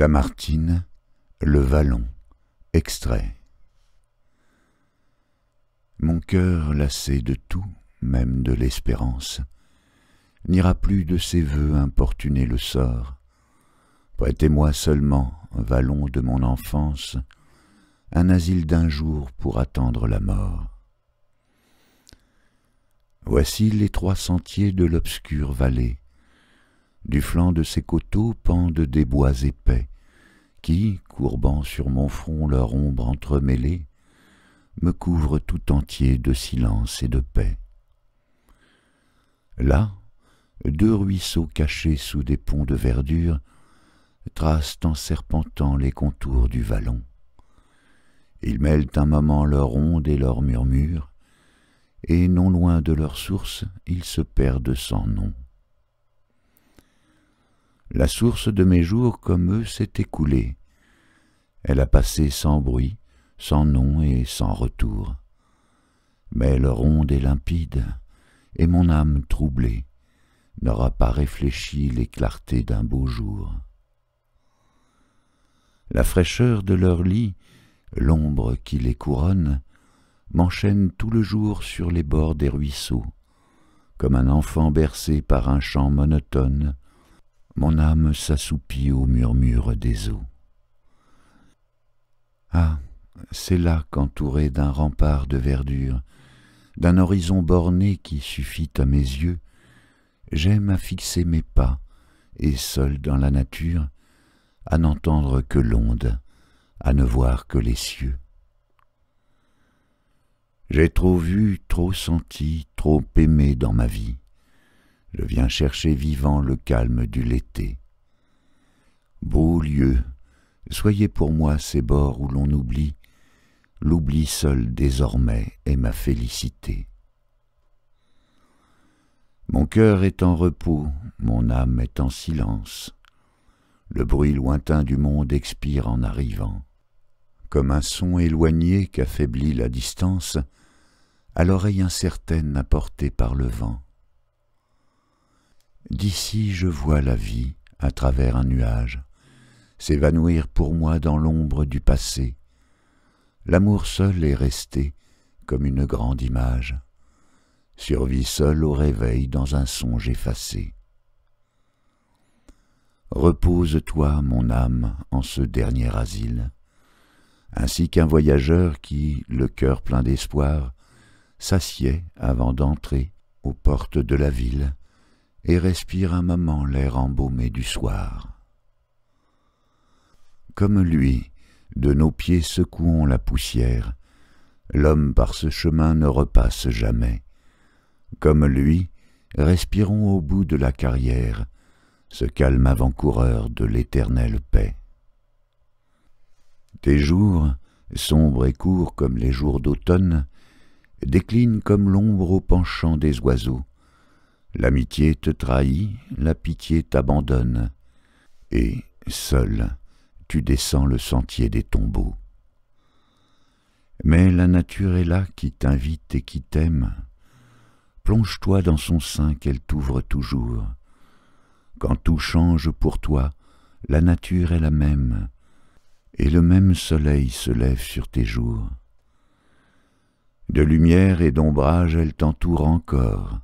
Lamartine, Le Vallon, extrait. Mon cœur, lassé de tout, même de l'espérance, n'ira plus de ses vœux importuner le sort. Prêtez-moi seulement, vallon de mon enfance, un asile d'un jour pour attendre la mort. Voici les trois sentiers de l'obscure vallée. Du flanc de ses coteaux pendent des bois épais qui, courbant sur mon front leur ombre entremêlée, me couvrent tout entier de silence et de paix. Là, deux ruisseaux cachés sous des ponts de verdure tracent en serpentant les contours du vallon. Ils mêlent un moment leur onde et leur murmure, et non loin de leur source, ils se perdent sans nom. La source de mes jours comme eux s'est écoulée. Elle a passé sans bruit, sans nom et sans retour. Mais leur ronde est limpide, et mon âme troublée n'aura pas réfléchi les clartés d'un beau jour. La fraîcheur de leur lit, l'ombre qui les couronne, m'enchaîne tout le jour sur les bords des ruisseaux, comme un enfant bercé par un chant monotone mon âme s'assoupit au murmure des eaux. Ah, c'est là qu'entouré d'un rempart de verdure, d'un horizon borné qui suffit à mes yeux, j'aime à fixer mes pas, et seul dans la nature, à n'entendre que l'onde, à ne voir que les cieux. J'ai trop vu, trop senti, trop aimé dans ma vie je viens chercher vivant le calme du l'été. Beau lieu, soyez pour moi ces bords où l'on oublie, l'oubli seul désormais est ma félicité. Mon cœur est en repos, mon âme est en silence, le bruit lointain du monde expire en arrivant. Comme un son éloigné qu'affaiblit la distance, à l'oreille incertaine apportée par le vent. D'ici je vois la vie à travers un nuage s'évanouir pour moi dans l'ombre du passé. L'amour seul est resté comme une grande image, survit seul au réveil dans un songe effacé. Repose-toi, mon âme, en ce dernier asile, ainsi qu'un voyageur qui, le cœur plein d'espoir, s'assied avant d'entrer aux portes de la ville et respire un moment l'air embaumé du soir. Comme lui, de nos pieds secouons la poussière, l'homme par ce chemin ne repasse jamais. Comme lui, respirons au bout de la carrière, ce calme avant-coureur de l'éternelle paix. Tes jours, sombres et courts comme les jours d'automne, déclinent comme l'ombre au penchant des oiseaux, L'amitié te trahit, la pitié t'abandonne, et, seul, tu descends le sentier des tombeaux. Mais la nature est là qui t'invite et qui t'aime. Plonge-toi dans son sein qu'elle t'ouvre toujours. Quand tout change pour toi, la nature est la même, et le même soleil se lève sur tes jours. De lumière et d'ombrage elle t'entoure encore,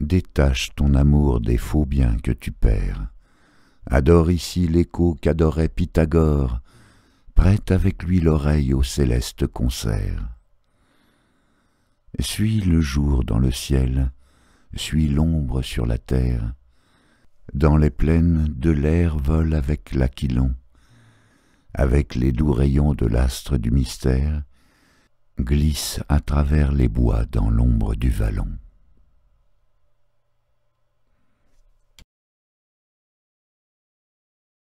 détache ton amour des faux biens que tu perds. Adore ici l'écho qu'adorait Pythagore, prête avec lui l'oreille au céleste concert. Suis le jour dans le ciel, suis l'ombre sur la terre. Dans les plaines de l'air vole avec l'aquilon, avec les doux rayons de l'astre du mystère, glisse à travers les bois dans l'ombre du vallon.